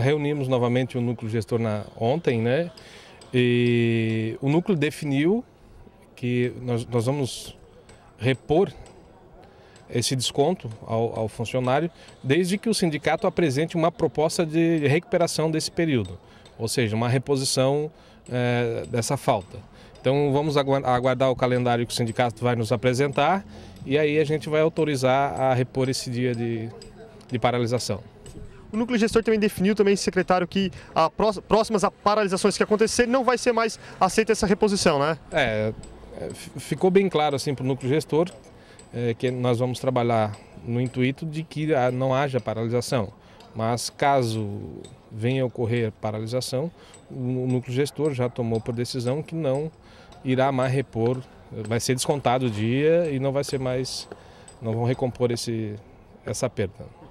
reunimos novamente o núcleo gestor na, ontem, né? E o núcleo definiu que nós, nós vamos repor esse desconto ao, ao, funcionário, desde que o sindicato apresente uma proposta de recuperação desse período, ou seja, uma reposição é, dessa falta. Então vamos aguardar o calendário que o sindicato vai nos apresentar e aí a gente vai autorizar a repor esse dia de, de paralisação o núcleo gestor também definiu também, secretário, que a próximas a paralisações que acontecer não vai ser mais aceita essa reposição, né? É, é ficou bem claro assim para o núcleo gestor é, que nós vamos trabalhar no intuito de que ah, não haja paralisação, mas caso venha a ocorrer paralisação, o núcleo gestor já tomou por decisão que não irá mais repor, vai ser descontado o dia e não vai ser mais, não vão recompor esse, essa perda.